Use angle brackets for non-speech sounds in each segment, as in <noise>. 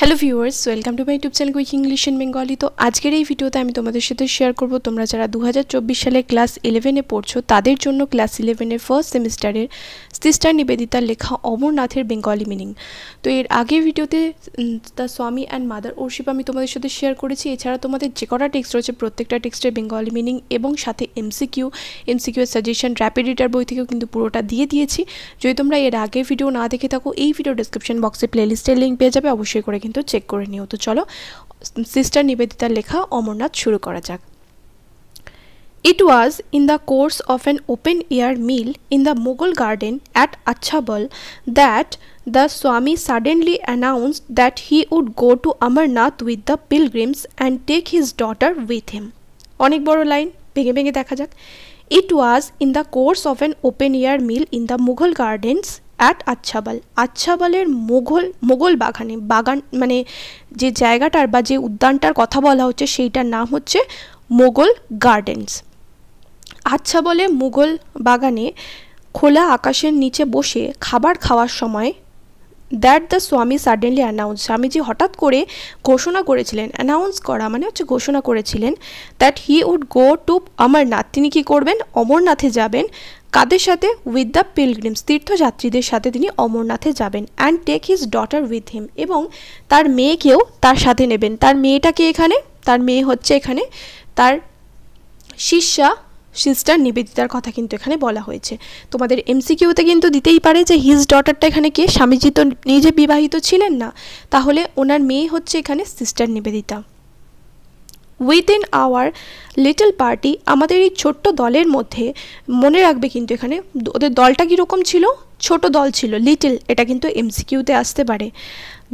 Hello viewers welcome to my YouTube channel week English in Bengali তো আজকের এই ভিডিওতে আমি তোমাদের সাথে শেয়ার করব তোমরা যারা দু সালে ক্লাস ইলেভেনে পড়ছো তাদের জন্য ক্লাস ইলেভেনের ফার্স্ট সেমিস্টারের সিস্টার নিবেদিতার লেখা অমরনাথের বেঙ্গলি মিনিং তো এর আগের ভিডিওতে দ্য স্বামী অ্যান্ড মাদার ওরশিপ আমি তোমাদের সাথে শেয়ার করেছি এছাড়া তোমাদের যে কটা টেক্সট রয়েছে প্রত্যেকটা টেক্সটের বেঙ্গলি মিনিং এবং সাথে এমসিকিউ এমসিকিউ এর সাজেশন র্যাপিড রিটার বই থেকেও কিন্তু পুরোটা দিয়ে দিয়েছি যদি তোমরা এর আগের ভিডিও না দেখে থাকো এই ভিডিও ডিসক্রিপশন বক্সে প্লেলিস্টের লিঙ্ক পেয়ে যাবে অবশ্যই করে কিন্তু চেক করে নিও তো চলো সিস্টার নিবেদিতার লেখা অমরনাথ শুরু করা যাক It was in the course of an open air meal in the Mughal garden at Achabal that the Swami suddenly announced that he would go to Amarnath with the pilgrims and take his daughter with him. অনেক বড় line ভেঙে ভেঙে দেখা যাক it was in the course of an open air meal in the Mughal gardens at Achhabal আচ্ছাবালের মোঘল মোগল বাগানে বাগান মানে যে জায়গাটার বা যে উদ্যানটার কথা বলা হচ্ছে সেইটার নাম হচ্ছে মোগল গার্ডেন্স আচ্ছা বলে মুঘল বাগানে খোলা আকাশের নিচে বসে খাবার খাওয়ার সময় that the Swami suddenly announce Swamiji হঠাৎ করে ঘোষণা করেছিলেন অ্যানাউন্স করা মানে হচ্ছে ঘোষণা করেছিলেন that he would go to Amarnath তিনি কী করবেন অমরনাথে যাবেন কাদের সাথে উইথ দ্য পিলগ্রিমস তীর্থযাত্রীদের সাথে তিনি অমরনাথে যাবেন and take his daughter with him এবং তার মেয়েকেও তার সাথে নেবেন তার মেয়েটাকে এখানে তার মেয়ে হচ্ছে এখানে তার শিষ্যা সিস্টার নিবেদিতার কথা কিন্তু এখানে বলা হয়েছে তোমাদের এমসিকিউতে কিন্তু দিতেই পারে যে হিজ ডটারটা এখানে কে স্বামীজি তো নিজে বিবাহিত ছিলেন না তাহলে ওনার মেয়ে হচ্ছে এখানে Sister Nivedita within our little party আমাদের এই ছোট্ট দলের মধ্যে মনে রাখবে কিন্তু এখানে ওদের দলটা কীরকম ছিল ছোট দল ছিল লিটল এটা কিন্তু এমসিকিউতে আসতে পারে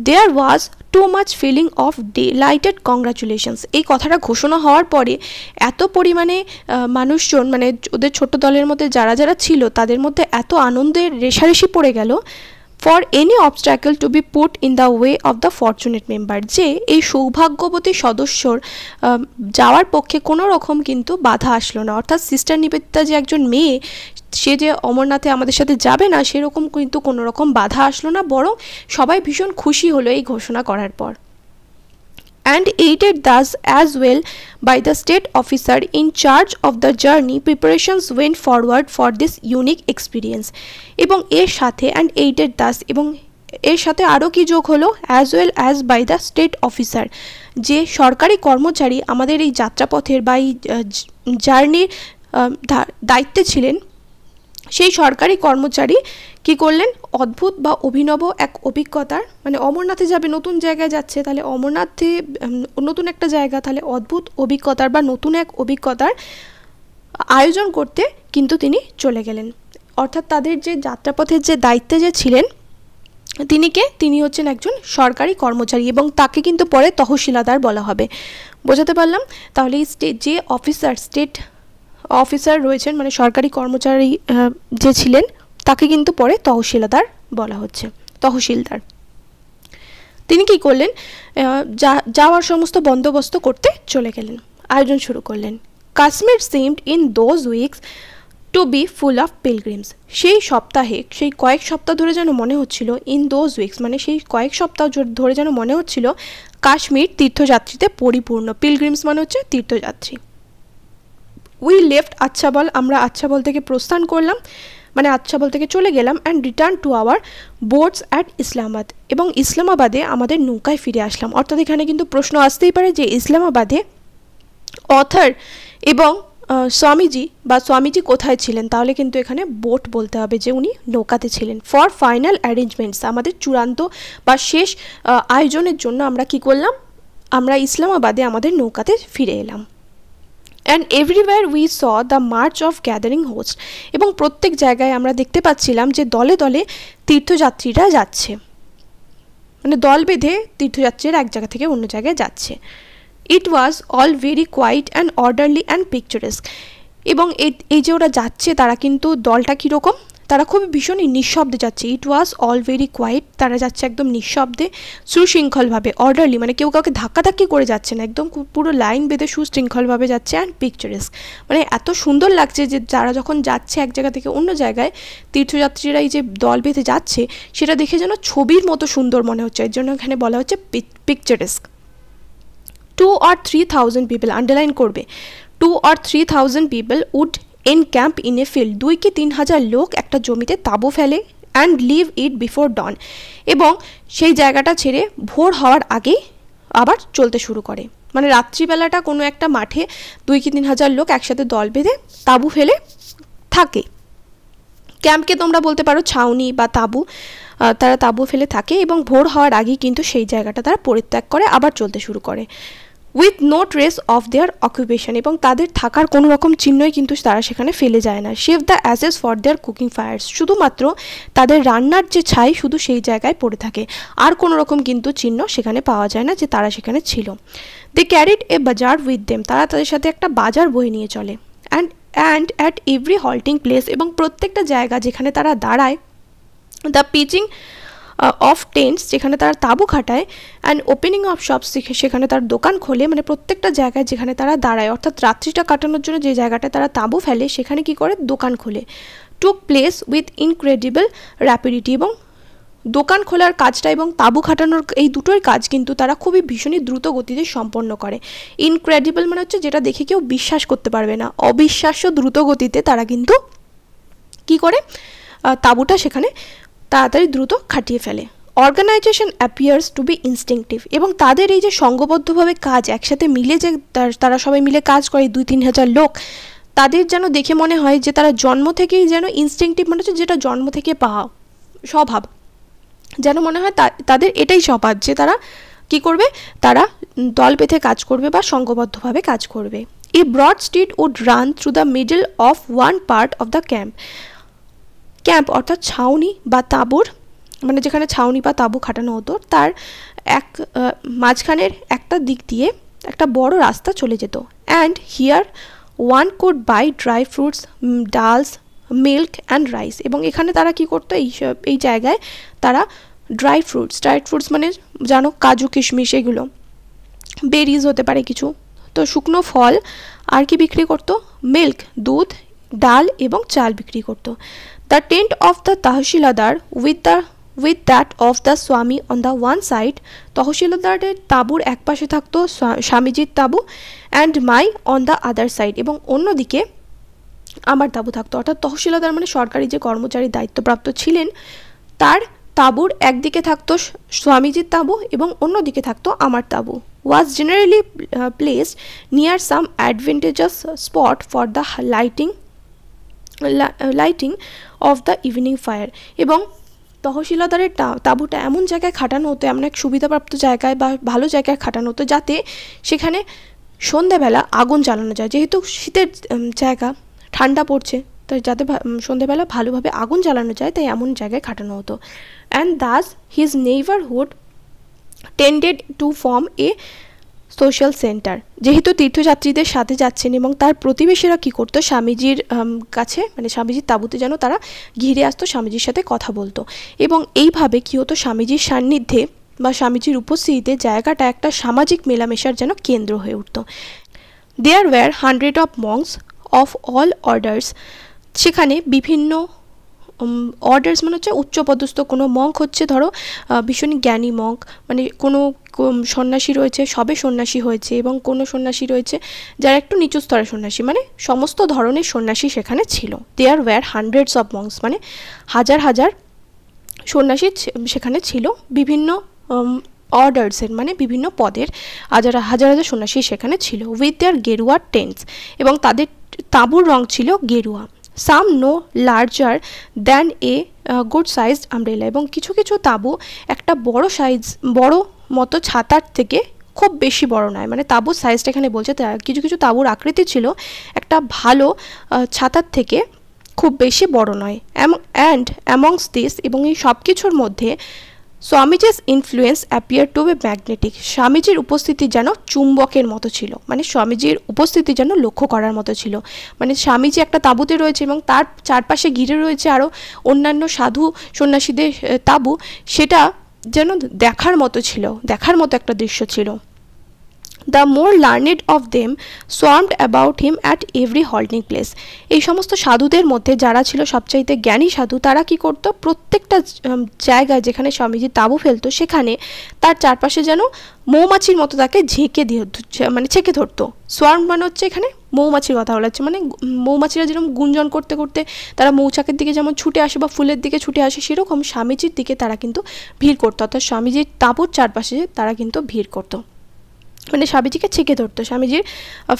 there was too much feeling of delighted congratulations এই কথাটা ঘোষণা হওয়ার পরে এত পরিমাণে মানুষজন মানে ওদের ছোট্ট দলের মধ্যে যারা যারা ছিল তাদের মধ্যে এত আনন্দের রেশারেশি পড়ে গেল for any obstacle to be put in the way of the fortunate member যে এই সৌভাগ্যবতী সদস্যর যাওয়ার পক্ষে কোনো রকম কিন্তু বাধা আসলো না অর্থাৎ সিস্টার নিবেদিতা যে একজন মেয়ে সে যে অমরনাথে আমাদের সাথে যাবে না সেরকম কিন্তু কোনো রকম বাধা আসলো না বরং সবাই ভীষণ খুশি হলো এই ঘোষণা করার পর and aided thus as well by the state officer in charge of the journey preparations went forward for this unique experience ebong er sathe and aided thus এবং এর সাথে আরও কি যোগ হলো as well as by the state officer যে সরকারি কর্মচারী আমাদের এই যাত্রাপথের বা এই জার্নির দায়িত্বে ছিলেন সেই সরকারি কর্মচারী কি করলেন অদ্ভুত বা অভিনব এক অভিজ্ঞতার মানে অমরনাথে যাবে নতুন জায়গায় যাচ্ছে তাহলে অমরনাথে নতুন একটা জায়গা তাহলে অদ্ভুত অভিজ্ঞতার বা নতুন এক অভিজ্ঞতার আয়োজন করতে কিন্তু তিনি চলে গেলেন অর্থাৎ তাদের যে যাত্রাপথের যে দায়িত্বে যে ছিলেন তিনি কে তিনি হচ্ছেন একজন সরকারি কর্মচারী এবং তাকে কিন্তু পরে তহশিলাদার বলা হবে বোঝাতে পারলাম তাহলে এই স্টেট যে অফিসার স্টেট অফিসার রয়েছেন মানে সরকারি কর্মচারী যে ছিলেন তাকে কিন্তু পরে তহশিলদার বলা হচ্ছে তহশিলদার তিনি কি করলেন যাওয়ার সমস্ত বন্দোবস্ত করতে চলে গেলেন আয়োজন শুরু করলেন Kashmir seemed in those weeks to be full of pilgrims সেই সপ্তাহে সেই কয়েক সপ্তাহ ধরে যেন মনে হচ্ছিল ইন দোজ উইকস মানে সেই কয়েক সপ্তাহ ধরে যেন মনে হচ্ছিল কাশ্মীর তীর্থযাত্রীতে পরিপূর্ণ পিলগ্রিমস মানে হচ্ছে তীর্থযাত্রী উই লেফট আচ্ছা বল আমরা আচ্ছা বল থেকে প্রস্থান করলাম মানে আচ্ছা বল থেকে চলে গেলাম and return to our boats at Islamabad এবং ইসলামাবাদে আমাদের নৌকায় ফিরে আসলাম অর্থাৎ এখানে কিন্তু প্রশ্ন আসতেই পারে যে ইসলামাবাদে অথার এবং স্বামীজি বা স্বামীজি কোথায় ছিলেন তাহলে কিন্তু এখানে বোট বলতে হবে যে উনি নৌকাতে ছিলেন ফর ফাইনাল অ্যারেঞ্জমেন্টস আমাদের চূড়ান্ত বা শেষ আয়োজনের জন্য আমরা কি করলাম আমরা ইসলামাবাদে আমাদের নৌকাতে ফিরে এলাম and everywhere we saw the march of gathering host এবং প্রত্যেক জায়গায় আমরা দেখতে পাচ্ছিলাম যে দলে দলে তীর্থযাত্রীরা যাচ্ছে মানে দল বেঁধে তীর্থযাত্রীরা এক জায়গা থেকে অন্য জায়গায় যাচ্ছে it was all very quiet and orderly and picturesque এবং এই যে ওরা যাচ্ছে তারা কিন্তু দলটা কীরকম তারা খুব ভীষণই নিঃশব্দে যাচ্ছে it was all very quiet তারা যাচ্ছে একদম নিঃশব্দে সুশৃঙ্খলভাবে অর্ডারলি মানে কেউ কাউকে ধাক্কাধাক্কি করে যাচ্ছে না একদম পুরো লাইন বেঁধে সুশৃঙ্খলভাবে যাচ্ছে অ্যান্ড পিকচারেস মানে এত সুন্দর লাগছে যে যারা যখন যাচ্ছে এক জায়গা থেকে অন্য জায়গায় তীর্থযাত্রীরা এই যে দল বেঁধে যাচ্ছে সেটা দেখে যেন ছবির মতো সুন্দর মনে হচ্ছে এর জন্য এখানে বলা হচ্ছে picturesque two or three thousand people underline করবে two or three thousand people would encamp in a field দুই কি তিন হাজার লোক একটা জমিতে তাঁবু ফেলে and leave it before dawn এবং সেই জায়গাটা ছেড়ে ভোর হওয়ার আগেই আবার চলতে শুরু করে মানে রাত্রিবেলাটা কোনো একটা মাঠে দুই কি তিন হাজার লোক একসাথে দল বেঁধে তাঁবু ফেলে থাকে ক্যাম্পকে তোমরা বলতে পারো ছাউনি বা তাঁবু তারা তাঁবু ফেলে থাকে এবং ভোর হওয়ার আগেই কিন্তু সেই জায়গাটা তারা পরিত্যাগ করে আবার চলতে শুরু করে with no trace of their occupation এবং তাদের থাকার কোনো রকম চিহ্নই কিন্তু তারা সেখানে ফেলে যায় না save the ashes for their cooking fires শুধুমাত্র তাদের রান্নার যে ছাই শুধু সেই জায়গায় পড়ে থাকে আর কোনো রকম কিন্তু চিহ্ন সেখানে পাওয়া যায় না যে তারা সেখানে ছিল দে ক্যারিড এ বাজার উইথ দেম তারা তাদের সাথে একটা বাজার বয়ে নিয়ে চলে and and at every halting place এবং প্রত্যেকটা জায়গা যেখানে তারা দাঁড়ায় দ্য পিচিং অফ টেন্টস যেখানে তারা তাঁবু খাটায় অ্যান্ড ওপেনিং অফ শপস সেখানে তার দোকান খোলে মানে প্রত্যেকটা জায়গায় যেখানে তারা দাঁড়ায় অর্থাৎ রাত্রিটা কাটানোর জন্য যে জায়গাটায় তারা তাঁবু ফেলে সেখানে কি করে দোকান খোলে took place with incredible rapidity এবং দোকান খোলার কাজটা এবং তাঁবু খাটানোর এই দুটোই কাজ কিন্তু তারা খুবই ভীষণই দ্রুত গতিতে সম্পন্ন করে ইনক্রেডিবল মানে হচ্ছে যেটা দেখে কেউ বিশ্বাস করতে পারবে না অবিশ্বাস্য দ্রুত গতিতে তারা কিন্তু কি করে তাঁবুটা সেখানে তাড়াতাড়ি দ্রুত খাটিয়ে ফেলে organisation appears to be instinctive এবং তাদের এই যে সঙ্গবদ্ধভাবে কাজ একসাথে মিলে যে তারা সবাই মিলে কাজ করে দুই তিন হাজার লোক তাদের যেন দেখে মনে হয় যে তারা জন্ম থেকেই যেন ইনস্টিংটিভ মানে হচ্ছে যেটা জন্ম থেকে পাওয়া স্বভাব যেন মনে হয় তাদের এটাই স্বভাব যে তারা কি করবে তারা দল পেথে কাজ করবে বা সঙ্গবদ্ধভাবে কাজ করবে a broad street would run through the middle of one part of the camp camp অর্থাৎ ছাউনি বা তাঁবুর মানে যেখানে ছাউনি বা তাঁবু খাটানো হতো তার এক মাঝখানের একটা দিক দিয়ে একটা বড় রাস্তা চলে যেত and here one could buy dry fruits dals milk and rice এবং এখানে তারা কি করতো এই এই জায়গায় তারা ড্রাই ফ্রুটস ড্রাই ফ্রুটস মানে জানো কাজু কিশমিশ এগুলো বেরিজ হতে পারে কিছু তো শুকনো ফল আর কি বিক্রি করতো মিল্ক দুধ ডাল এবং চাল বিক্রি করতো The tent of the Tahsiladar with the with that of the Swami on the one side তহশিলদারের তাবুর এক পাশে থাকতো স্বামীজির তাবু and my on the other side এবং অন্যদিকে আমার তাবু থাকতো অর্থাৎ তহশিলদার মানে সরকারি যে কর্মচারী দায়িত্বপ্রাপ্ত ছিলেন তার তাঁবুর একদিকে থাকতো স্বামীজির তাবু এবং অন্যদিকে থাকতো আমার তাবু was generally placed placed near some advantageous spot for the lighting lighting of the evening fire এবং তহসিলদারের তাঁবুটা এমন জায়গায় খাটানো হতো এমন এক সুবিধাপ্রাপ্ত জায়গায় বা ভালো জায়গায় খাটানো হতো যাতে সেখানে সন্ধ্যাবেলা আগুন জ্বালানো যায় যেহেতু শীতের জায়গা ঠান্ডা পড়ছে তাই যাতে সন্ধ্যাবেলা ভালোভাবে আগুন জ্বালানো যায় তাই এমন জায়গায় খাটানো হতো and thus his neighbourhood tended to form a social centre যেহেতু তীর্থযাত্রীদের সাথে যাচ্ছেন এবং তার প্রতিবেশীরা কি করতো স্বামীজির কাছে মানে স্বামীজির তাবুতে যেন তারা ঘিরে আসতো স্বামীজির সাথে কথা বলতো এবং এইভাবে কী হতো স্বামীজির সান্নিধ্যে বা স্বামীজির উপস্থিতিতে জায়গাটা একটা সামাজিক মেলামেশার যেন কেন্দ্র হয়ে উঠত there were hundred of monks of all orders সেখানে বিভিন্ন অর্ডার্স মানে হচ্ছে উচ্চপদস্থ কোনো মঙ্ক হচ্ছে ধরো ভীষণ জ্ঞানী মঙ্ক মানে কোনো সন্ন্যাসী রয়েছে সবে সন্ন্যাসী হয়েছে এবং কোনো সন্ন্যাসী রয়েছে যারা একটু নিচু স্তরের সন্ন্যাসী মানে সমস্ত ধরনের সন্ন্যাসী সেখানে ছিল there were hundreds of monks মানে হাজার হাজার সন্ন্যাসী সেখানে ছিল বিভিন্ন অর্ডার্সের মানে বিভিন্ন পদের হাজার হাজার হাজার সন্ন্যাসী সেখানে ছিল উইথ দেয়ার গেরুয়া টেন্টস এবং তাদের তাঁবুর রং ছিল গেরুয়া some no larger than a good size umbrella এবং কিছু কিছু তাঁবু একটা বড় সাইজ বড় মতো ছাতার থেকে খুব বেশি বড় নয় মানে তাঁবুর সাইজটা এখানে বলছে কিছু কিছু তাঁবুর আকৃতি ছিল একটা ভালো ছাতার থেকে খুব বেশি বড় নয় অ্যান্ড অ্যামংস দিস এবং এই সব কিছুর মধ্যে স্বামীজির influence appear to be magnetic স্বামীজির উপস্থিতি যেন চুম্বকের মতো ছিল মানে স্বামীজির উপস্থিতি যেন লক্ষ্য করার মতো ছিল মানে স্বামীজি একটা তাঁবুতে রয়েছে এবং তার চারপাশে ঘিরে রয়েছে আরও অন্যান্য সাধু সন্ন্যাসীদের তাঁবু সেটা যেন দেখার মতো ছিল দেখার মতো একটা দৃশ্য ছিল the more learned of them swarmed about him at every halting place এই সমস্ত সাধুদের মধ্যে যারা ছিল সবচাইতে জ্ঞানী সাধু তারা কি করতো প্রত্যেকটা জায়গায় যেখানে স্বামীজি তাঁবু ফেলতো সেখানে তার চারপাশে যেন মৌমাছির মতো তাকে ঝেঁকে দিয়ে মানে ছেঁকে ধরতো সোয়ার্ম মানে হচ্ছে এখানে মৌমাছির কথা বলা হচ্ছে মানে মৌমাছিরা যেরকম গুঞ্জন করতে করতে তারা মৌচাকের দিকে যেমন ছুটে আসে বা ফুলের দিকে ছুটে আসে সেরকম স্বামীজির দিকে তারা কিন্তু ভিড় করতো অর্থাৎ স্বামীজির তাঁবুর চারপাশে তারা কিন্তু ভিড় করতো মানে স্বামীজিকে ছেঁকে ধরতো স্বামীজির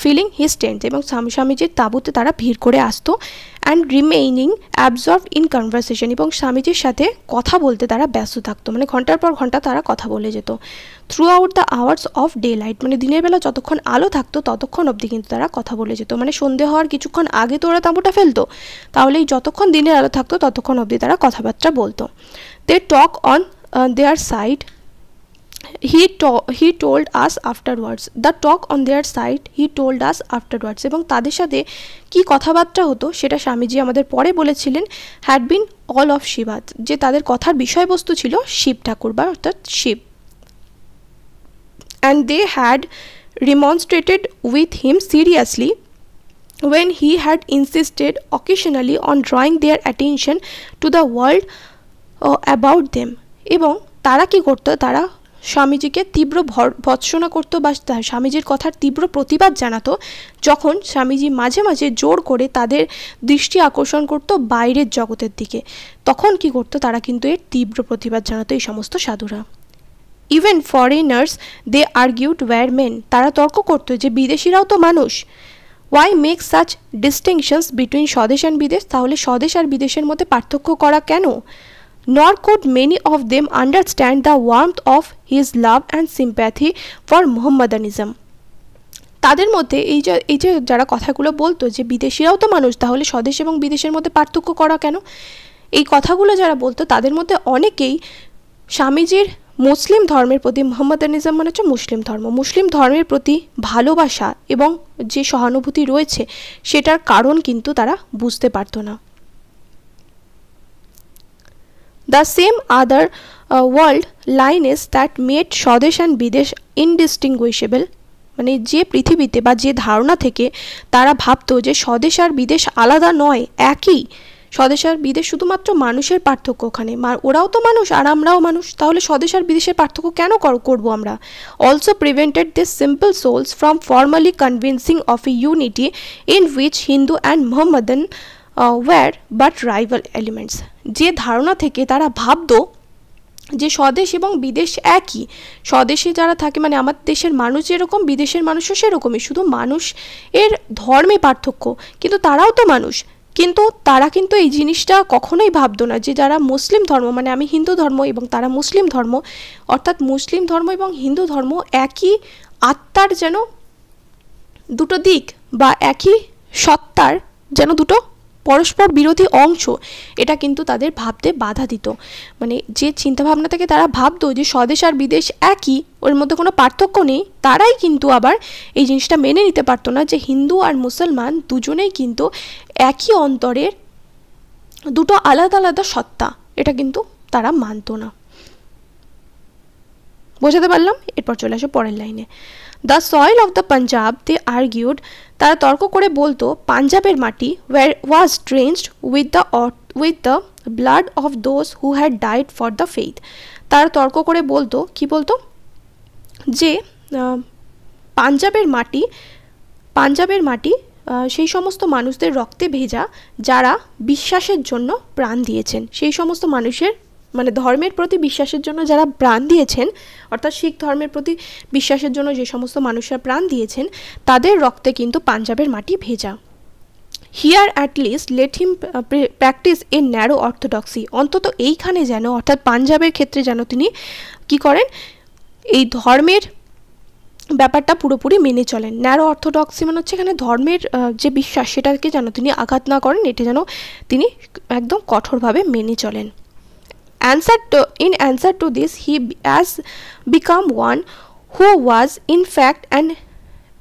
ফিলিং হিজ টেন্স এবং স্বামীজির তাঁবুতে তারা ভিড় করে আসতো and remaining absorbed in conversation এবং স্বামীজির সাথে কথা বলতে তারা ব্যস্ত থাকতো মানে ঘন্টার পর ঘন্টা তারা কথা বলে যেত throughout the hours of daylight মানে দিনের বেলা যতক্ষণ আলো থাকতো ততক্ষণ অবধি কিন্তু তারা কথা বলে যেত মানে সন্ধে হওয়ার কিছুক্ষণ আগে তো ওরা তাঁবুটা ফেলতো তাহলেই যতক্ষণ দিনের আলো থাকতো ততক্ষণ অবধি তারা কথাবার্তা বলতো they talk on their side he, to he told us afterwards the talk on their side he told us afterwards এবং তাদের সাথে কি কথাবার্তা হতো সেটা স্বামীজি আমাদের পরে বলেছিলেন হ্যাড বিন অল অফ শিবাত যে তাদের কথার বিষয়বস্তু ছিল শিব ঠাকুর বা অর্থাৎ Shiva and they had remonstrated with him seriously when he had insisted occasionally on drawing their attention to the world uh, about them এবং তারা কি করতো তারা স্বামীজিকে তীব্র ভৎসনা করতো বা স্বামীজির কথার তীব্র প্রতিবাদ জানাতো যখন স্বামীজি মাঝে মাঝে জোর করে তাদের দৃষ্টি আকর্ষণ করত বাইরের জগতের দিকে তখন কি করতো তারা কিন্তু এর তীব্র প্রতিবাদ জানাতো এই সমস্ত সাধুরা even foreigners they argued were men তারা তর্ক করত যে বিদেশিরাও তো মানুষ why make such distinctions between swadesh and videsh তাহলে স্বদেশ আর বিদেশের মধ্যে পার্থক্য করা কেন nor could many of them understand the warmth of his love and sympathy for Mohammedanism. তাদের মধ্যে এই যে এই যে যারা কথাগুলো বলতো যে বিদেশিরাও তো মানুষ তাহলে স্বদেশ এবং বিদেশের মধ্যে পার্থক্য করা কেন এই কথাগুলো যারা বলতো তাদের মধ্যে অনেকেই স্বামীজির মুসলিম ধর্মের প্রতি মোহাম্মদানিজম মানে হচ্ছে মুসলিম ধর্ম মুসলিম ধর্মের প্রতি ভালোবাসা এবং যে সহানুভূতি রয়েছে সেটার কারণ কিন্তু তারা বুঝতে পারতো না The same other uh, world line is that made স্বদেশ and বিদেশ indistinguishable মানে যে পৃথিবীতে বা যে ধারণা থেকে তারা ভাবতো যে স্বদেশ আর বিদেশ আলাদা নয় একই স্বদেশ আর বিদেশ শুধুমাত্র মানুষের পার্থক্য ওখানে ওরাও তো মানুষ আর আমরাও মানুষ তাহলে স্বদেশ আর বিদেশের পার্থক্য কেন করবো আমরা also prevented this simple souls from formally convincing of a unity in which Hindu and Mohammedan were but rival elements যে ধারণা থেকে তারা ভাবত যে স্বদেশ এবং বিদেশ একই স্বদেশে যারা থাকে মানে আমার দেশের মানুষ যেরকম বিদেশের মানুষও সেরকমই শুধু মানুষ এর ধর্মে পার্থক্য কিন্তু তারাও তো মানুষ কিন্তু তারা কিন্তু এই জিনিসটা কখনোই ভাবতো না যে যারা মুসলিম ধর্ম মানে আমি হিন্দু ধর্ম এবং তারা মুসলিম ধর্ম অর্থাৎ মুসলিম ধর্ম এবং হিন্দু ধর্ম একই আত্মার যেন দুটো দিক বা একই সত্তার যেন দুটো পরস্পর বিরোধী অংশ এটা কিন্তু তাদের ভাবতে বাধা দিত মানে যে চিন্তাভাবনা থেকে তারা ভাবতো যে স্বদেশ আর বিদেশ একই ওর মধ্যে কোনো পার্থক্য নেই তারাই কিন্তু আবার এই জিনিসটা মেনে নিতে পারতো না যে হিন্দু আর মুসলমান দুজনেই কিন্তু একই অন্তরের দুটো আলাদা আলাদা সত্তা এটা কিন্তু তারা মানত না বোঝাতে পারলাম এরপর চলে আসো পরের লাইনে the soil of the Punjab they argued তারা তর্ক করে বলতো পাঞ্জাবের মাটি were was drenched with the with the blood of those who had died for the faith তারা তর্ক করে বলতো কি বলতো যে পাঞ্জাবের মাটি পাঞ্জাবের মাটি সেই সমস্ত মানুষদের রক্তে ভেজা যারা বিশ্বাসের জন্য প্রাণ দিয়েছেন সেই সমস্ত মানুষের মানে ধর্মের প্রতি বিশ্বাসের জন্য যারা প্রাণ দিয়েছেন অর্থাৎ শিখ ধর্মের প্রতি বিশ্বাসের জন্য যে সমস্ত মানুষরা প্রাণ দিয়েছেন তাদের রক্তে কিন্তু পাঞ্জাবের মাটি ভেজা here at least let him practise a narrow orthodoxy অন্তত এইখানে যেন অর্থাৎ পাঞ্জাবের ক্ষেত্রে যেন তিনি কি করেন এই ধর্মের ব্যাপারটা পুরোপুরি মেনে চলেন ন্যারো অর্থোডক্সি মানে হচ্ছে এখানে ধর্মের যে বিশ্বাস সেটাকে যেন তিনি আঘাত না করেন এটা যেন তিনি একদম কঠোরভাবে মেনে চলেন answer to, in answer to this he has become one who was in fact an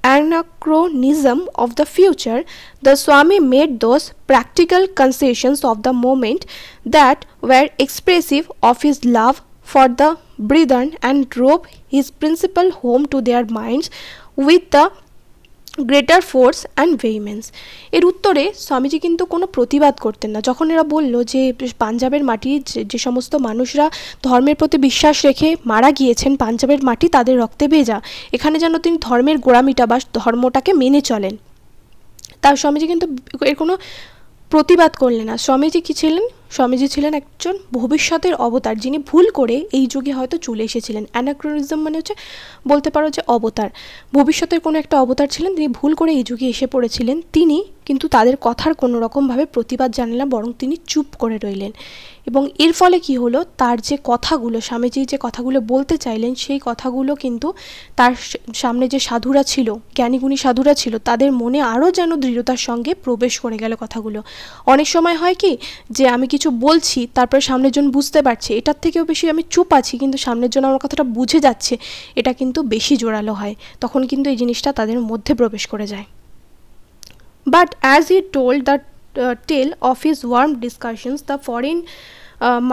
anachronism of the future, the Swami made those practical concessions of the moment that were expressive of his love for the brethren and drove his principle home to their minds with the greater force and vehemence এর উত্তরে স্বামীজি কিন্তু কোনো প্রতিবাদ করতেন না যখন এরা বলল যে পাঞ্জাবের মাটি যে সমস্ত মানুষরা ধর্মের প্রতি বিশ্বাস রেখে মারা গিয়েছেন পাঞ্জাবের মাটি তাদের রক্তে ভেজা এখানে যেন তিনি ধর্মের গোড়ামিটা বা ধর্মটাকে মেনে চলেন তার স্বামীজি কিন্তু এর কোনো প্রতিবাদ করলেন না স্বামীজি কী ছিলেন স্বামীজি ছিলেন একজন ভবিষ্যতের অবতার যিনি ভুল করে এই যুগে হয়তো চলে এসেছিলেন অ্যানাক্রোনিজম মানে হচ্ছে বলতে পারো যে অবতার ভবিষ্যতের কোনো একটা অবতার ছিলেন তিনি ভুল করে এই যুগে এসে পড়েছিলেন তিনি কিন্তু তাদের কথার কোনো রকমভাবে প্রতিবাদ জানালেন বরং তিনি চুপ করে রইলেন এবং এর ফলে কি হলো তার যে কথাগুলো স্বামীজি যে কথাগুলো বলতে চাইলেন সেই কথাগুলো কিন্তু তার সামনে যে সাধুরা ছিল জ্ঞানীগুণী সাধুরা ছিল তাদের মনে আরও যেন দৃঢ়তার সঙ্গে প্রবেশ করে গেল কথাগুলো অনেক সময় হয় কি যে আমি কিছু কিছু বলছি তারপরে সামনের জন বুঝতে পারছে এটার থেকেও বেশি আমি চুপ আছি কিন্তু সামনের জন আমার কথাটা বুঝে যাচ্ছে এটা কিন্তু বেশি জোরালো হয় তখন কিন্তু এই জিনিসটা তাদের মধ্যে প্রবেশ করে যায় but as I told the tale of his warm discussions the foreign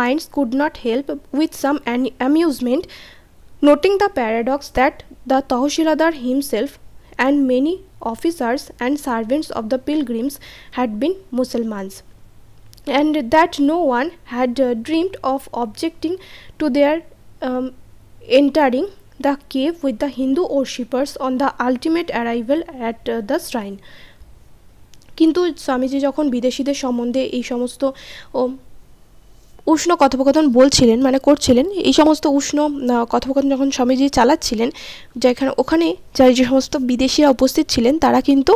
minds could not help with some amusement noting the paradox that the Tahsildar himself and many officers and servants of the pilgrims had been Mussulmans and that no one had uh, dreamed of objecting to their um, entering the cave with the Hindu worshippers on the ultimate arrival at uh, the shrine. কিন্তু স্বামীজি যখন বিদেশিদের সম্বন্ধে এই সমস্ত উষ্ণ কথোপকথন বলছিলেন মানে করছিলেন এই সমস্ত উষ্ণ কথোপকথন যখন স্বামীজি চালাচ্ছিলেন যেখানে ওখানে যারা যে সমস্ত বিদেশিরা উপস্থিত ছিলেন তারা কিন্তু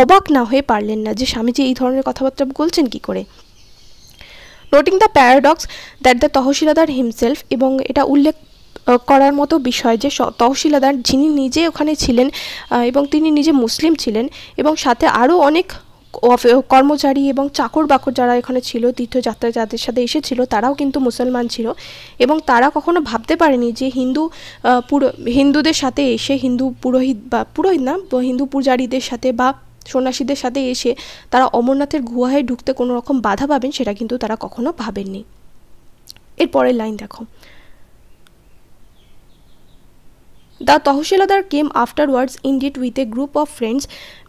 অবাক না হয়ে পারলেন না যে স্বামীজি এই ধরনের কথাবার্তা বলছেন কি করে noting the paradox that the Tahsildar himself এবং এটা উল্লেখ করার মতো বিষয় যে তহসিলাদার যিনি নিজে ওখানে ছিলেন এবং তিনি নিজে মুসলিম ছিলেন এবং সাথে আরও অনেক কর্মচারী এবং চাকর বাকর যারা এখানে ছিল তীর্থযাত্রা যাদের সাথে এসেছিল তারাও কিন্তু মুসলমান ছিল এবং তারা কখনো ভাবতে পারেনি যে হিন্দু পুরো হিন্দুদের সাথে এসে হিন্দু পুরোহিত বা পুরোহিত না হিন্দু পূজারীদের সাথে বা সন্ন্যাসীদের সাথে এসে তারা অমরনাথের গুহায় ঢুকতে কোনো রকম বাধা পাবেন সেটা কিন্তু তারা কখনো ভাবেননি এরপরের লাইন দেখো the Tahsildar came afterwards indeed with a group of friends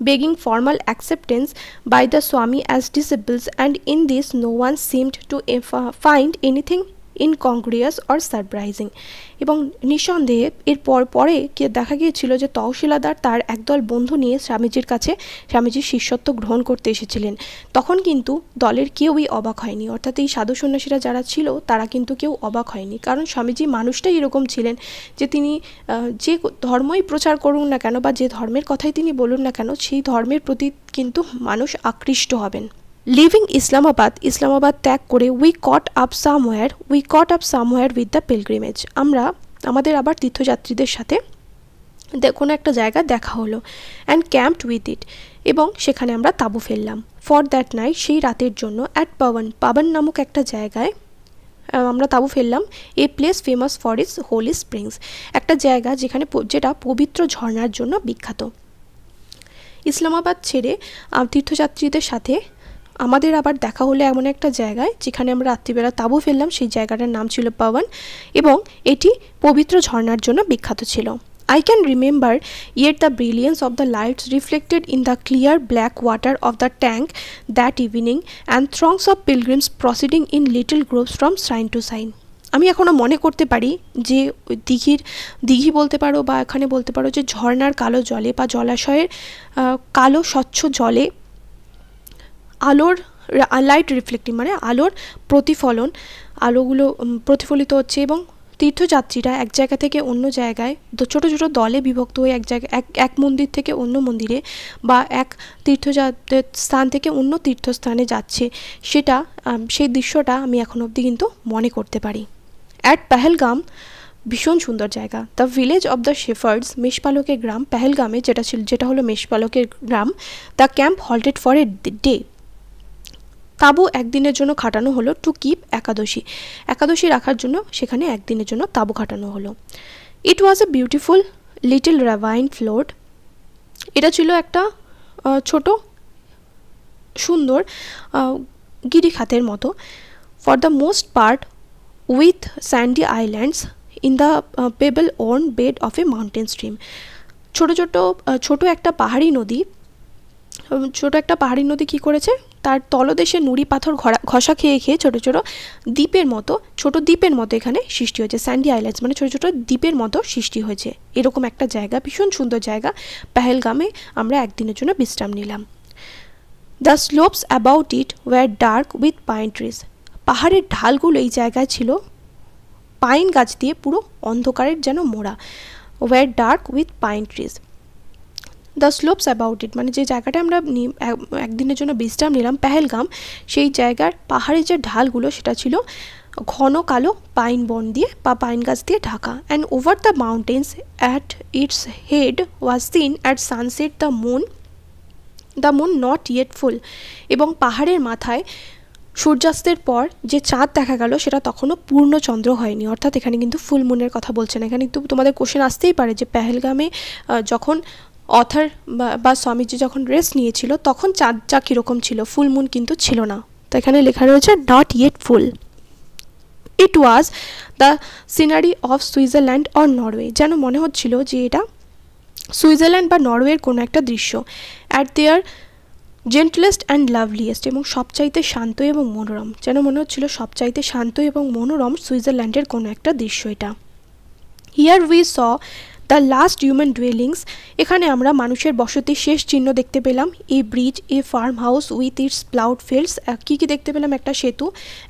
begging formal acceptance by the Swami as disciples and in this no one seemed to find anything incongruous or surprising এবং নিঃসন্দেহে এর পর পরে দেখা গিয়েছিল যে তহশিলাদার তার একদল বন্ধু নিয়ে স্বামীজির কাছে স্বামীজির শিষ্যত্ব গ্রহণ করতে এসেছিলেন তখন কিন্তু দলের কেউই অবাক হয়নি অর্থাৎ এই সাধু সন্ন্যাসীরা যারা ছিল তারা কিন্তু কেউ অবাক হয়নি কারণ স্বামীজি মানুষটাই এরকম ছিলেন যে তিনি যে ধর্মই প্রচার করুন না কেন বা যে ধর্মের কথাই তিনি বলুন না কেন সেই ধর্মের প্রতি কিন্তু মানুষ আকৃষ্ট হবেন লিভিং ইসলামাবাদ ইসলামাবাদ ত্যাগ করে we caught up somewhere we caught up somewhere with the pilgrimage আমরা আমাদের আবার তীর্থযাত্রীদের সাথে কোনো একটা জায়গা দেখা হলো অ্যান্ড ক্যাম্পড উইথ ইট এবং সেখানে আমরা তাঁবু ফেললাম ফর দ্যাট নাইট সেই রাতের জন্য অ্যাট পাবন পাবন নামক একটা জায়গায় আমরা তাঁবু ফেললাম a place famous for its holy springs একটা জায়গা যেখানে যেটা পবিত্র ঝর্ণার জন্য বিখ্যাত ইসলামাবাদ ছেড়ে তীর্থযাত্রীদের সাথে আমাদের আবার দেখা হলো এমন একটা জায়গায় যেখানে আমরা রাত্রিবেলা তাবু ফেললাম সেই জায়গাটার নাম ছিল পাওয়ান এবং এটি পবিত্র ঝর্নার জন্য বিখ্যাত ছিল I can remember yet the brilliance of the lights reflected in the clear black water of the tank that evening and throngs of pilgrims proceeding in little groups from shrine to shrine আমি এখনও মনে করতে পারি যে দিঘির দিঘি বলতে পারো বা এখানে বলতে পারো যে ঝর্নার কালো জলে বা জলাশয়ের কালো স্বচ্ছ জলে আলোর লাইট রিফ্লেক্টিং মানে আলোর প্রতিফলন আলোগুলো প্রতিফলিত হচ্ছে এবং তীর্থযাত্রীরা এক জায়গা থেকে অন্য জায়গায় ছোট ছোট দলে বিভক্ত হয়ে এক জায়গায় এক এক মন্দির থেকে অন্য মন্দিরে বা এক তীর্থযাত্রের স্থান থেকে অন্য তীর্থস্থানে যাচ্ছে সেটা সেই দৃশ্যটা আমি এখন অবধি কিন্তু মনে করতে পারি অ্যাট পেহেলগাম ভীষণ সুন্দর জায়গা the village of the shepherds মেষপালকের গ্রাম পেহেলগামে যেটা ছিল যেটা হলো মেষপালকের গ্রাম the camp halted for a day তাঁবু একদিনের জন্য খাটানো হলো টু কিপ একাদশী একাদশী রাখার জন্য সেখানে একদিনের জন্য তাঁবু খাটানো হলো it was a beautiful little ravine floored এটা ছিল একটা ছোট সুন্দর গিরিখাতের মতো for the most part with sandy islands in the pebble own bed of a mountain stream ছোট ছোট ছোট একটা পাহাড়ি নদী ছোট একটা পাহাড়ি নদী কি করেছে তার তলদেশে নুড়ি পাথর ঘষা খেয়ে খেয়ে ছোটো ছোটো দ্বীপের মতো ছোট দ্বীপের মতো এখানে সৃষ্টি হয়েছে স্যান্ডি আইল্যান্ডস মানে ছোটো ছোটো দ্বীপের মতো সৃষ্টি হয়েছে এরকম একটা জায়গা ভীষণ সুন্দর জায়গা পেহেলগামে আমরা একদিনের জন্য বিশ্রাম নিলাম the slopes about it were dark with pine trees পাহাড়ের ঢালগুলো এই জায়গায় ছিল পাইন গাছ দিয়ে পুরো অন্ধকারের যেন মোড়া were dark with pine trees the slopes about it মানে যে জায়গাটা আমরা একদিনের জন্য বিশ্রাম নিলাম পেহেলগাম সেই জায়গার পাহাড়ের যে ঢালগুলো সেটা ছিল ঘন কালো পাইন বন দিয়ে বা পাইন গাছ দিয়ে ঢাকা and over the mountains at its head was seen at sunset the moon the moon not yet full এবং পাহাড়ের মাথায় সূর্যাস্তের পর যে চাঁদ দেখা গেল সেটা তখনও পূর্ণচন্দ্র হয়নি অর্থাৎ এখানে কিন্তু ফুলমুনের কথা বলছেন এখানে কিন্তু তোমাদের কোশ্চেন আসতেই পারে যে পেহেলগামে যখন অথার বা স্বামীজি যখন রেস্ট নিয়েছিল তখন চাঁদটা কীরকম ছিল ফুল মুন কিন্তু ছিল না তো এখানে লেখা রয়েছে not yet full it was the scenery of Switzerland or Norway যেন মনে হচ্ছিল যে এটা সুইজারল্যান্ড বা নরওয়ের কোনো একটা দৃশ্য অ্যাট দেয়ার জেন্টলেস্ট অ্যান্ড লাভলিয়েস্ট এবং সবচাইতে শান্ত এবং মনোরম যেন মনে হচ্ছিল সবচাইতে শান্ত এবং মনোরম সুইজারল্যান্ডের কোনো একটা দৃশ্য এটা here we saw the last human dwellings এখানে আমরা মানুষের বসতির শেষ চিহ্ন দেখতে পেলাম a bridge a farm house with its ploughed fields কী কী দেখতে পেলাম একটা সেতু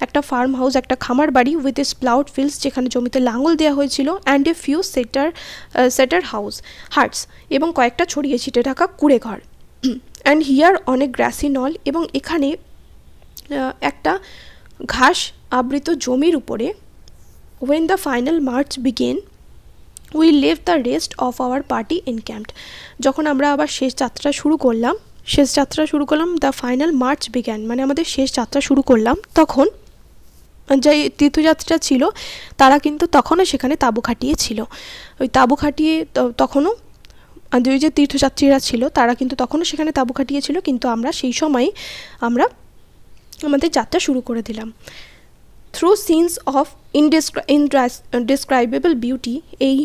একটা ফার্ম হাউস একটা খামার বাড়ি উইথ ইটস প্লাউড ফিল্ডস যেখানে জমিতে লাঙল দেওয়া হয়েছিল অ্যান্ড এ ফিউ সেটার সেটার হাউস হার্টস এবং কয়েকটা ছড়িয়ে ছিটে থাকা কুড়ে ঘর অ্যান্ড <clears throat> হিয়ার অনেক গ্রাসি নল এবং এখানে একটা ঘাস আবৃত জমির উপরে when the final march began we লেভ the rest of our party encamped যখন আমরা আবার শেষ যাত্রা শুরু করলাম শেষ যাত্রা শুরু করলাম দ্য ফাইনাল মার্চ বিজ্ঞান মানে আমাদের শেষ যাত্রা শুরু করলাম তখন যে তীর্থযাত্রীরা ছিল তারা কিন্তু তখনও সেখানে তাঁবু খাটিয়েছিল ওই তাঁবু খাটিয়ে তখনও ওই যে তীর্থযাত্রীরা ছিল তারা কিন্তু তখনও সেখানে তাঁবু খাটিয়েছিল কিন্তু আমরা সেই সময় আমরা আমাদের যাত্রা শুরু করে দিলাম through scenes of indescribable beauty এই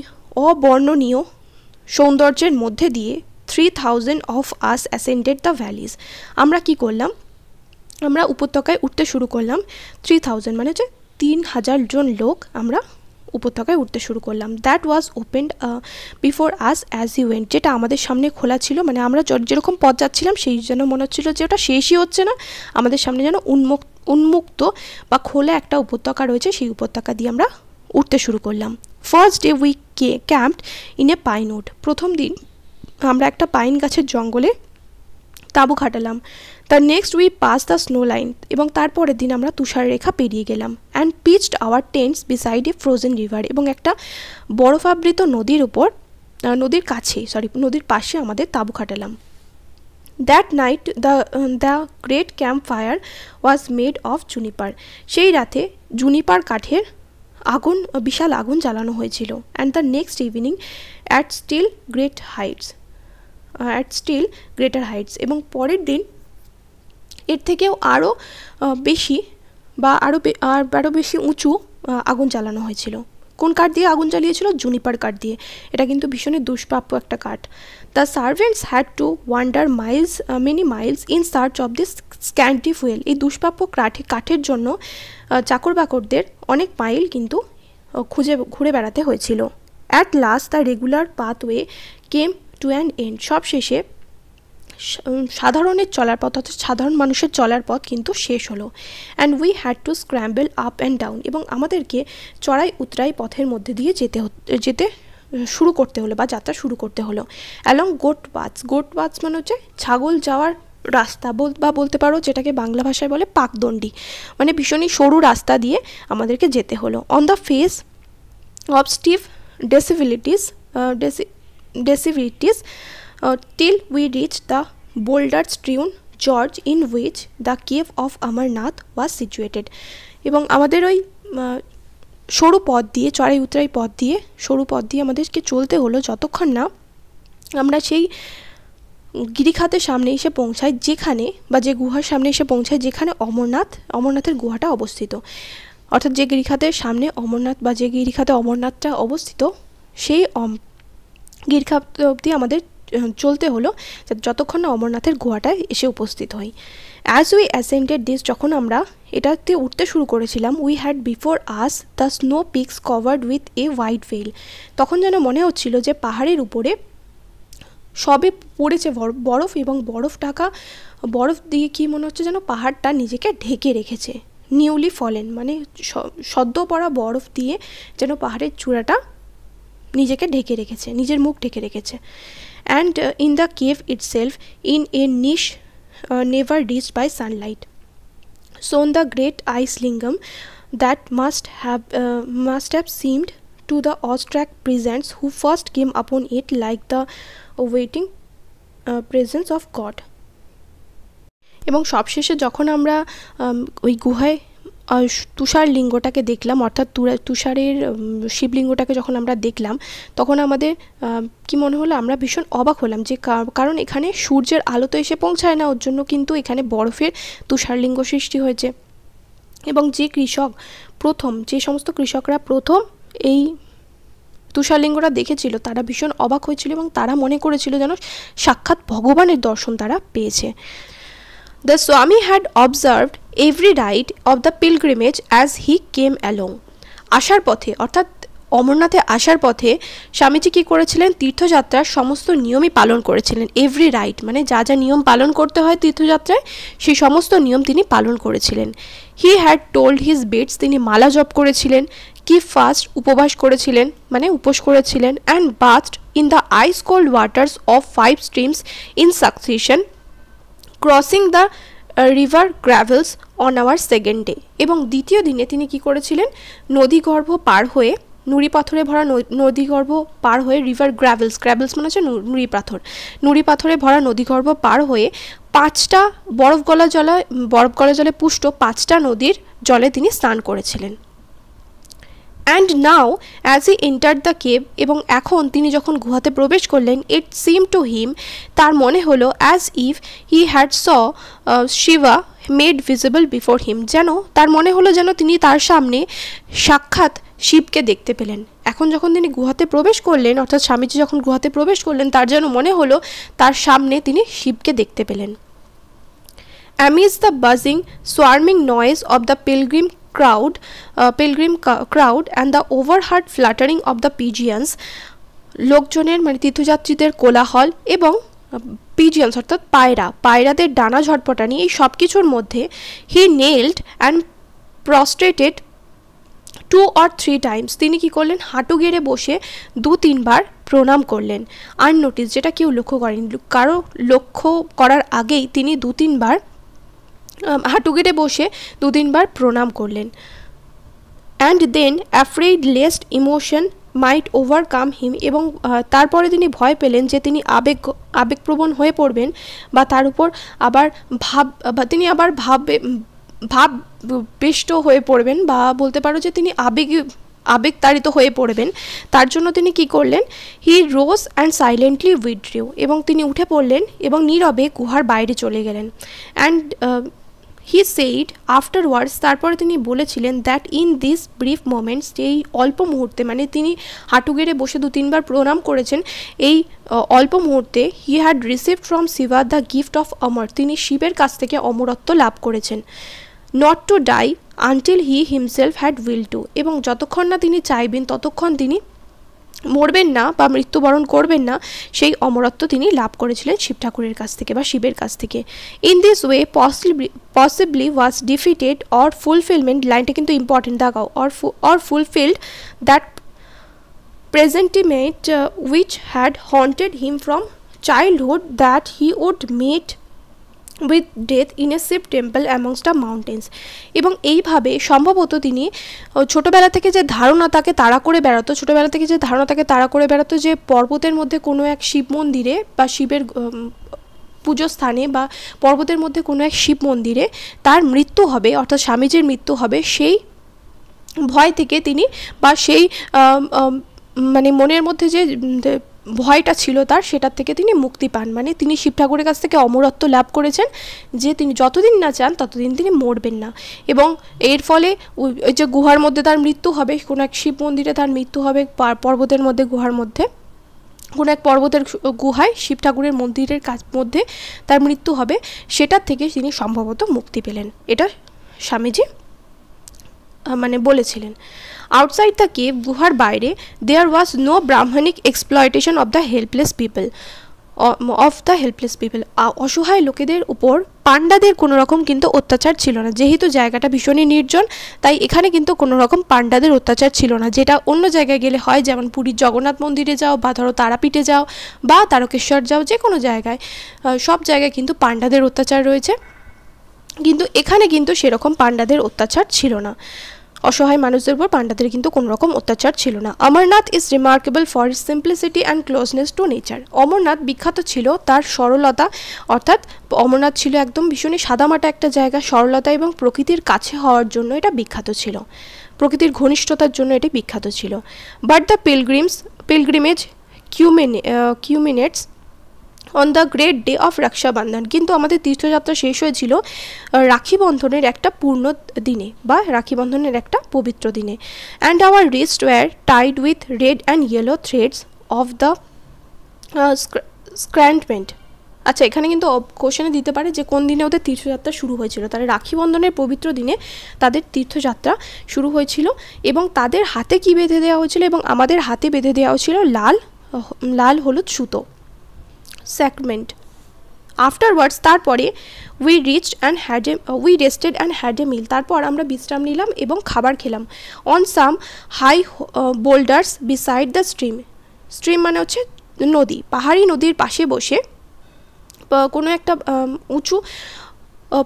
অবর্ণনীয় সৌন্দর্যের মধ্যে দিয়ে three thousand of us ascended the valleys আমরা কি করলাম আমরা উপত্যকায় উঠতে শুরু করলাম থ্রি থাউজেন্ড মানে হচ্ছে তিন হাজার জন লোক আমরা উপত্যকায় উঠতে শুরু করলাম that was opened before us as we went যেটা আমাদের সামনে খোলা ছিল মানে আমরা যেরকম পথ যাচ্ছিলাম সেই জন্য মনে হচ্ছিল যে ওটা শেষই হচ্ছে না আমাদের সামনে যেন উন্মুক্ত উন্মুক্ত বা খোলা একটা উপত্যকা রয়েছে সেই উপত্যকা দিয়ে আমরা উঠতে শুরু করলাম first day we camped in a pinewood প্রথম দিন আমরা একটা পাইন গাছের জঙ্গলে তাঁবু খাটালাম তার next we pass the snow line এবং তারপরের দিন আমরা তুষার রেখা পেরিয়ে গেলাম and pitched our tents beside a frozen river এবং একটা বরফাবৃত নদীর উপর নদীর কাছে সরি নদীর পাশে আমাদের তাঁবু খাটালাম that night the the great camp fire was made of juniper সেই রাতে জুনিপার কাঠের আগুন বিশাল আগুন জ্বালানো হয়েছিল and the next evening at still great heights at still greater heights এবং পরের দিন এর থেকেও আরও বেশি বা আরও আর আরও বেশি উঁচু আগুন জ্বালানো হয়েছিল কোন কাঠ দিয়ে আগুন জ্বালিয়েছিল জুনিপার কাঠ দিয়ে এটা কিন্তু ভীষণই দুষ্প্রাপ্য একটা কাঠ The servants had to wander miles, uh, many miles in search of this scanty fuel. এই দুষ্প্রাপ্য কাঠে কাঠের জন্য চাকর বাকরদের অনেক মাইল কিন্তু খুঁজে ঘুরে বেড়াতে হয়েছিল at last the regular pathway came to and end শেষে সাধারণের চলার পথ অর্থাৎ সাধারণ মানুষের চলার পথ কিন্তু শেষ হলো and we had to scramble up and down এবং আমাদেরকে চড়াই উতরাই পথের মধ্যে দিয়ে যেতে যেতে শুরু করতে হলো বা যাত্রা শুরু করতে হলো along goat paths goat paths মানে হচ্ছে ছাগল যাওয়ার রাস্তা বল বা বলতে পারো যেটাকে বাংলা ভাষায় বলে পাকদণ্ডি মানে ভীষণই সরু রাস্তা দিয়ে আমাদেরকে যেতে হলো on the face of steep declivities ডেসি declivities till we reach the boulder strewn gorge in which the cave of আমার ওয়াজ সিচুয়েটেড এবং আমাদের ওই সরু পথ দিয়ে চড়াই উতরাই পথ দিয়ে সরু পথ দিয়ে আমাদেরকে চলতে হলো যতক্ষণ না আমরা সেই গিরিখাতের সামনে এসে পৌঁছাই যেখানে বা যে গুহার সামনে এসে পৌঁছায় যেখানে অমরনাথ অমরনাথের গুহাটা অবস্থিত অর্থাৎ যে গিরিখাতের সামনে অমরনাথ বা যে গিরিখাতে অমরনাথটা অবস্থিত সেই গিরিখাত অবধি আমাদের চলতে হলো যতক্ষণ না অমরনাথের গুহাটায় এসে উপস্থিত হই অ্যাজ উই অ্যাসেন্টেড দিস যখন আমরা এটাতে উঠতে শুরু করেছিলাম we had before us the snow peaks covered with a white veil তখন যেন মনে হচ্ছিল যে পাহাড়ের উপরে সবে পড়েছে বরফ এবং বরফ ঢাকা বরফ দিয়ে কী মনে হচ্ছে যেন পাহাড়টা নিজেকে ঢেকে রেখেছে নিউলি ফলেন মানে সদ্য পড়া বরফ দিয়ে যেন পাহাড়ের চূড়াটা নিজেকে ঢেকে রেখেছে নিজের মুখ ঢেকে রেখেছে and in the cave itself in a niche never reach by sunlight shown the great ice lingam that must have uh, must have seemed to the awestruck presents who first came upon it like the awaiting uh, presence of God এবং সবশেষে যখন আমরা ওই গুহায় তুষার লিঙ্গটাকে দেখলাম অর্থাৎ তুষারের শিবলিঙ্গটাকে যখন আমরা দেখলাম তখন আমাদের কি মনে হলো আমরা ভীষণ অবাক হলাম যে কারণ এখানে সূর্যের আলো তো এসে পৌঁছায় না ওর জন্য কিন্তু এখানে বরফের তুষারলিঙ্গ সৃষ্টি হয়েছে এবং যে কৃষক প্রথম যে সমস্ত কৃষকরা প্রথম এই তুষারলিঙ্গটা দেখেছিল তারা ভীষণ অবাক হয়েছিল এবং তারা মনে করেছিল যেন সাক্ষাৎ ভগবানের দর্শন তারা পেয়েছে the Swami had observed every rite of the pilgrimage as he came along আসার পথে অর্থাৎ অমরনাথে আসার পথে স্বামীজি কী করেছিলেন তীর্থযাত্রার সমস্ত নিয়মই পালন করেছিলেন এভরি রাইট মানে যা যা নিয়ম পালন করতে হয় তীর্থযাত্রায় সেই সমস্ত নিয়ম তিনি পালন করেছিলেন he had told his beads তিনি মালা জপ করেছিলেন কি ফাস্ট উপবাস করেছিলেন মানে উপোস করেছিলেন and bathed in the ice cold waters of five streams in succession crossing the river gravels on our second day এবং দ্বিতীয় দিনে তিনি কি করেছিলেন নদীগর্ভ পার হয়ে নুড়ি পাথরে ভরা নদীগর্ভ পার হয়ে রিভার গ্র্যাভেলস গ্র্যাভেলস মানে হচ্ছে নুড়ি পাথর নুড়ি পাথরে ভরা নদীগর্ভ পার হয়ে পাঁচটা বরফ গলা জলে বরফ গলা জলে পুষ্ট পাঁচটা নদীর জলে তিনি স্নান করেছিলেন and now as he enter the cave এবং এখন তিনি যখন গুহাতে প্রবেশ করলেন ইট সিম টু হিম তার মনে হলো as if he had saw Shiva made visible before him যেন তার মনে হলো যেন তিনি তার সামনে সাক্ষাৎ শিবকে দেখতে পেলেন এখন যখন তিনি গুহাতে প্রবেশ করলেন অর্থাৎ স্বামীজি যখন গুহাতে প্রবেশ করলেন তার যেন মনে হলো তার সামনে তিনি শিবকে দেখতে পেলেন amid the buzzing swarming noise of the pilgrim crowd, uh, pilgrim crowd and the overheard fluttering of the pigeons, লোকজনের মানে তীর্থযাত্রীদের কোলাহল এবং পিজিয়ান্স অর্থাৎ পায়রা পায়রাদের ডানা ঝটপটানি এই সব কিছুর মধ্যে he knelt and prostrated two or three times তিনি কি করলেন হাঁটু গেড়ে বসে দু তিনবার প্রণাম করলেন আর নোটিস যেটা কেউ লক্ষ্য করেন কারো লক্ষ্য করার আগেই তিনি দু তিনবার হাঁটু গেটে বসে দু তিনবার প্রণাম করলেন and then afraid lest emotion might overcome him এবং তারপরে তিনি ভয় পেলেন যে তিনি আবেগ আবেগপ্রবণ হয়ে পড়বেন বা তার উপর আবার ভাব বা তিনি আবার ভাবে ভাব বেষ্ট হয়ে পড়বেন বা বলতে পারো যে তিনি আবেগ আবেগতাড়িত হয়ে পড়বেন তার জন্য তিনি কি করলেন হি রোজ অ্যান্ড সাইলেন্টলি উইথড্রিউ এবং তিনি উঠে পড়লেন এবং নীরবে গুহার বাইরে চলে গেলেন অ্যান্ড হি সেইড ওয়ার্ডস তারপরে তিনি বলেছিলেন that in this brief moments এই অল্প মুহূর্তে মানে তিনি হাঁটু গেড়ে বসে দু তিনবার প্রণাম করেছেন এই অল্প মুহূর্তে he had received from Shiva the gift of Amar তিনি শিবের কাছ থেকে অমরত্ব লাভ করেছেন not to die until he himself had will to এবং যতক্ষণ না তিনি চাইবেন ততক্ষণ তিনি মরবেন না বা মৃত্যুবরণ করবেন না সেই অমরত্ব তিনি লাভ করেছিলেন শিব ঠাকুরের কাছ থেকে বা শিবের কাছ থেকে in this way possibly possibly was defeated or fulfilment লাইনটা কিন্তু ইম্পর্টেন্ট দাগাও or or fulfilled that presentiment which had haunted him from childhood that he would would with death in a safe temple amongst the mountains এবং এইভাবে সম্ভবত তিনি ছোটোবেলা থেকে যে ধারণা তাকে তাড়া করে বেড়াতো ছোটোবেলা থেকে যে ধারণা তাকে তাড়া করে বেড়াতো যে পর্বতের মধ্যে কোনো এক শিব মন্দিরে বা শিবের পুজো স্থানে বা পর্বতের মধ্যে কোনো এক শিব মন্দিরে তার মৃত্যু হবে অর্থাৎ স্বামীজির মৃত্যু হবে সেই ভয় থেকে তিনি বা সেই মানে মনের মধ্যে যে ভয়টা ছিল তার সেটার থেকে তিনি মুক্তি পান মানে তিনি শিব ঠাকুরের কাছ থেকে অমরত্ব লাভ করেছেন যে তিনি যতদিন না চান ততদিন তিনি মরবেন না এবং এর ফলে ওই যে গুহার মধ্যে তার মৃত্যু হবে কোনো এক শিব মন্দিরে তার মৃত্যু হবে পর্বতের মধ্যে গুহার মধ্যে কোনো এক পর্বতের গুহায় শিব ঠাকুরের মন্দিরের কাজ মধ্যে তার মৃত্যু হবে সেটার থেকে তিনি সম্ভবত মুক্তি পেলেন এটা স্বামীজি মানে বলেছিলেন দ্য the গুহার বাইরে Baire, there was no Brahmanic exploitation of the helpless people of the helpless people অসহায় লোকেদের উপর পাণ্ডাদের কোনো রকম কিন্তু অত্যাচার ছিল না যেহেতু জায়গাটা ভীষণই নির্জন তাই এখানে কিন্তু কোনো রকম পাণ্ডাদের অত্যাচার ছিল না যেটা অন্য জায়গায় গেলে হয় যেমন পুরীর জগন্নাথ মন্দিরে যাও বা ধরো তারাপীঠে যাও বা তারকেশ্বর যাও যে কোনো জায়গায় সব জায়গায় কিন্তু পাণ্ডাদের অত্যাচার রয়েছে কিন্তু এখানে কিন্তু সেরকম পাণ্ডাদের অত্যাচার ছিল না অসহায় মানুষদের উপর পান্ডাদের কিন্তু কোনো রকম অত্যাচার ছিল না Amarnath is remarkable for its simplicity and closeness to nature Amarnath বিখ্যাত ছিল তার সরলতা অর্থাৎ অমরনাথ ছিল একদম ভীষণই সাদামাটা একটা জায়গা সরলতা এবং প্রকৃতির কাছে হওয়ার জন্য এটা বিখ্যাত ছিল প্রকৃতির ঘনিষ্ঠতার জন্য এটি বিখ্যাত ছিল বাট দ্য পিলগ্রিমস পিলগ্রিমেজ কিউমিনে culminates on the great day of Rakshabandhan কিন্তু আমাদের তীর্থযাত্রা শেষ হয়েছিল রাখিবন্ধনের একটা পূর্ণ দিনে বা রাখিবন্ধনের একটা পবিত্র দিনে and our wrist were tied with red and yellow threads of the sacrament আচ্ছা এখানে কিন্তু কোশ্চেনে দিতে পারে যে কোন দিনে ওদের তীর্থযাত্রা শুরু হয়েছিল তাহলে রাখিবন্ধনের পবিত্র দিনে তাদের তীর্থযাত্রা শুরু হয়েছিল এবং তাদের হাতে কি বেঁধে দেওয়া হয়েছিল এবং আমাদের হাতে বেঁধে দেওয়া হয়েছিল লাল লাল হলুদ সুতো sacrament. আফটারওয়ার্ডস তারপরে we reached and had a we rested and had a meal তারপর আমরা বিশ্রাম নিলাম এবং খাবার খেলাম on some high boulders beside the stream stream মানে হচ্ছে নদী পাহাড়ি নদীর পাশে বসে কোনো একটা উঁচু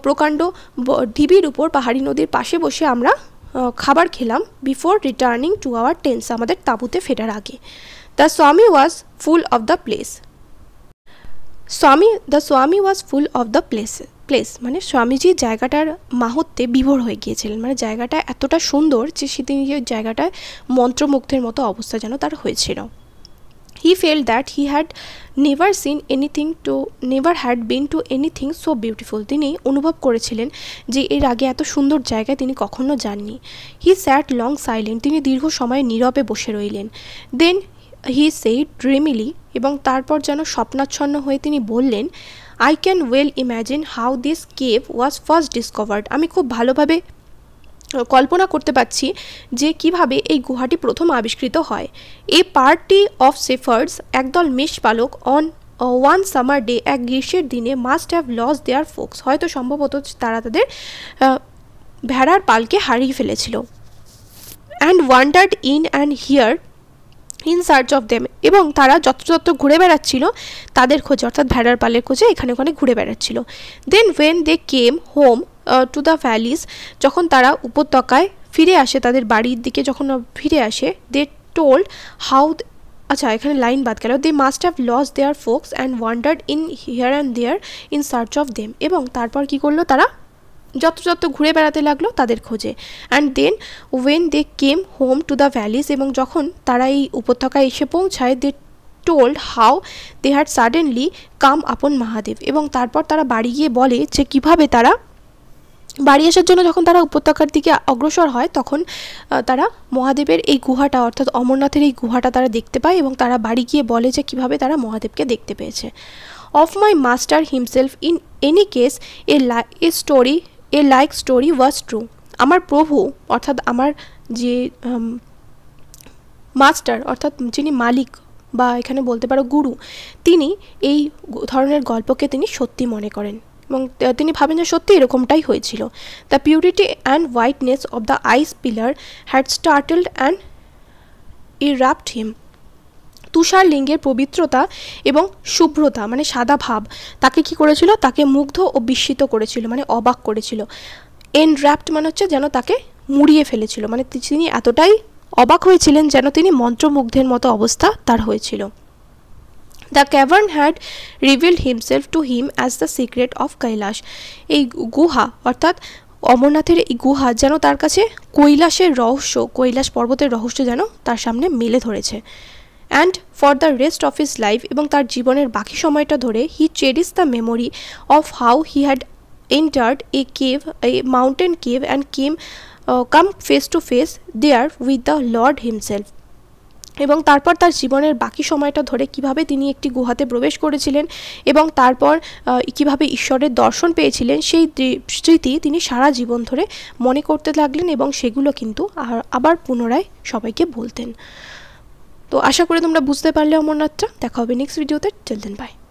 প্রকাণ্ড ঢিবির উপর পাহাড়ি নদীর পাশে বসে আমরা খাবার খেলাম before returning to our tents আমাদের তাঁবুতে ফেরার আগে the Swami was full of the place Swami the Swami was full of the place place মানে স্বামীজি জায়গাটার মাহত্বে বিভোর হয়ে গিয়েছিলেন মানে জায়গাটা এতটা সুন্দর যে সেদিন জায়গাটায় মন্ত্রমুগ্ধের মতো অবস্থা যেন তার হয়েছিল he felt that he had never seen anything to never had been to anything so beautiful তিনি অনুভব করেছিলেন যে এর আগে এত সুন্দর জায়গায় তিনি কখনো যাননি হি স্যাট লং সাইলেন্ট তিনি দীর্ঘ সময় নীরবে বসে রইলেন দেন হি সেই ড্রিমিলি এবং তারপর যেন স্বপ্নাচ্ছন্ন হয়ে তিনি বললেন I can well imagine how this cave was first discovered আমি খুব ভালোভাবে কল্পনা করতে পারছি যে কিভাবে এই গুহাটি প্রথম আবিষ্কৃত হয় এ পার্টি অফ সেফার্স একদল মেষপালক অন ওয়ান সামার ডে এক গ্রীষ্মের দিনে must have lost their flocks হয়তো সম্ভবত তারা তাদের ভেড়ার পালকে হারিয়ে ফেলেছিল and wandered in and here in search of them এবং তারা যত ঘুরে বেড়াচ্ছিল তাদের খোঁজে অর্থাৎ ভেড়ার পালের খোঁজে এখানে ওখানে ঘুরে বেড়াচ্ছিল then when they came home to the valleys যখন তারা উপত্যকায় ফিরে আসে তাদের বাড়ির দিকে যখন ফিরে আসে দে টোল্ড হাউ আচ্ছা এখানে লাইন বাদ গেল they must have lost their flocks and wandered in here and there in search of them এবং তারপর কি করলো তারা যত ঘুরে বেড়াতে লাগলো তাদের খোঁজে and then when they came home to the valleys এবং যখন তারা এই উপত্যকায় এসে পৌঁছায় they told how they had suddenly come upon Mahadev এবং তারপর তারা বাড়ি গিয়ে বলে যে কিভাবে তারা বাড়ি আসার জন্য যখন তারা উপত্যকার দিকে অগ্রসর হয় তখন তারা মহাদেবের এই গুহাটা অর্থাৎ অমরনাথের এই গুহাটা তারা দেখতে পায় এবং তারা বাড়ি গিয়ে বলে যে কিভাবে তারা মহাদেবকে দেখতে পেয়েছে of my master himself in any case a lie a story a like story was true আমার প্রভু অর্থাৎ আমার যে মাস্টার অর্থাৎ যিনি মালিক বা এখানে বলতে পারো গুরু তিনি এই ধরনের গল্পকে তিনি সত্যি মনে করেন এবং তিনি ভাবেন যে সত্যি এরকমটাই হয়েছিল the purity and whiteness of the ice pillar had startled and enrapt him তুষার লিঙ্গের পবিত্রতা এবং শুভ্রতা মানে সাদা ভাব তাকে কি করেছিল তাকে মুগ্ধ ও বিস্মিত করেছিল মানে অবাক করেছিল এন র্যাপ্ট মানে হচ্ছে যেন তাকে মুড়িয়ে ফেলেছিল মানে তিনি এতটাই অবাক হয়েছিলেন যেন তিনি মন্ত্রমুগ্ধের মতো অবস্থা তার হয়েছিল the cavern had revealed himself to him as the secret of Kailash এই গুহা অর্থাৎ অমরনাথের এই গুহা যেন তার কাছে কৈলাসের রহস্য কৈলাস পর্বতের রহস্য যেন তার সামনে মেলে ধরেছে and for the rest of his life এবং তার জীবনের বাকি সময়টা ধরে he cherish the memory of how he had entered a cave a mountain cave and came come face to face there with the lord himself এবং তারপর তার জীবনের বাকি সময়টা ধরে কিভাবে তিনি একটি গুহাতে প্রবেশ করেছিলেন এবং তারপর কিভাবে ঈশ্বরের দর্শন পেয়েছিলেন সেই স্মৃতি তিনি সারা জীবন ধরে মনে করতে লাগলেন এবং সেগুলো কিন্তু আবার পুনরায় সবাইকে বলতেন তো আশা করি তোমরা বুঝতে পারলে অমরনাথটা দেখা হবে নেক্সট ভিডিওতে চলতেন বাই